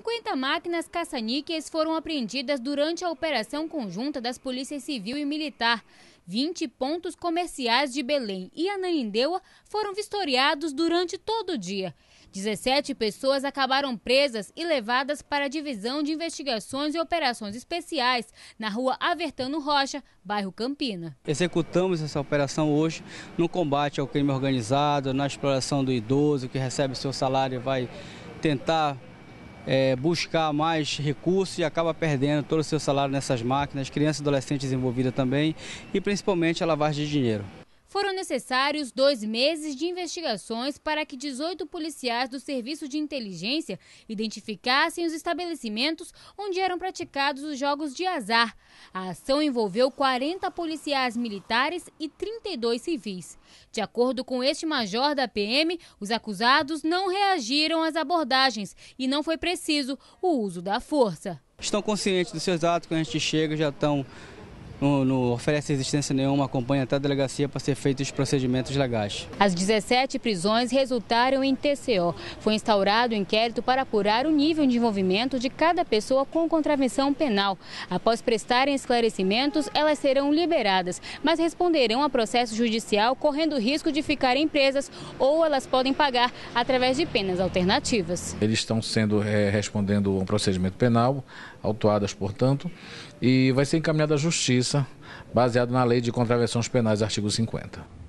50 máquinas caça-níqueis foram apreendidas durante a operação conjunta das polícias civil e militar. 20 pontos comerciais de Belém e Ananindeua foram vistoriados durante todo o dia. 17 pessoas acabaram presas e levadas para a Divisão de Investigações e Operações Especiais, na rua Avertano Rocha, bairro Campina. Executamos essa operação hoje no combate ao crime organizado, na exploração do idoso que recebe seu salário e vai tentar é, buscar mais recursos e acaba perdendo todo o seu salário nessas máquinas, crianças e adolescentes envolvidas também e principalmente a lavagem de dinheiro. Foram necessários dois meses de investigações para que 18 policiais do Serviço de Inteligência identificassem os estabelecimentos onde eram praticados os jogos de azar. A ação envolveu 40 policiais militares e 32 civis. De acordo com este major da PM, os acusados não reagiram às abordagens e não foi preciso o uso da força. Estão conscientes dos seus atos, quando a gente chega já estão não, não oferece resistência nenhuma, acompanha até a delegacia para ser feitos os procedimentos legais. As 17 prisões resultaram em TCO. Foi instaurado o um inquérito para apurar o nível de envolvimento de cada pessoa com contravenção penal. Após prestarem esclarecimentos, elas serão liberadas, mas responderão a processo judicial, correndo risco de ficarem presas ou elas podem pagar através de penas alternativas. Eles estão sendo é, respondendo a um procedimento penal, autuadas, portanto, e vai ser encaminhada à justiça baseado na Lei de Contravenções Penais, artigo 50.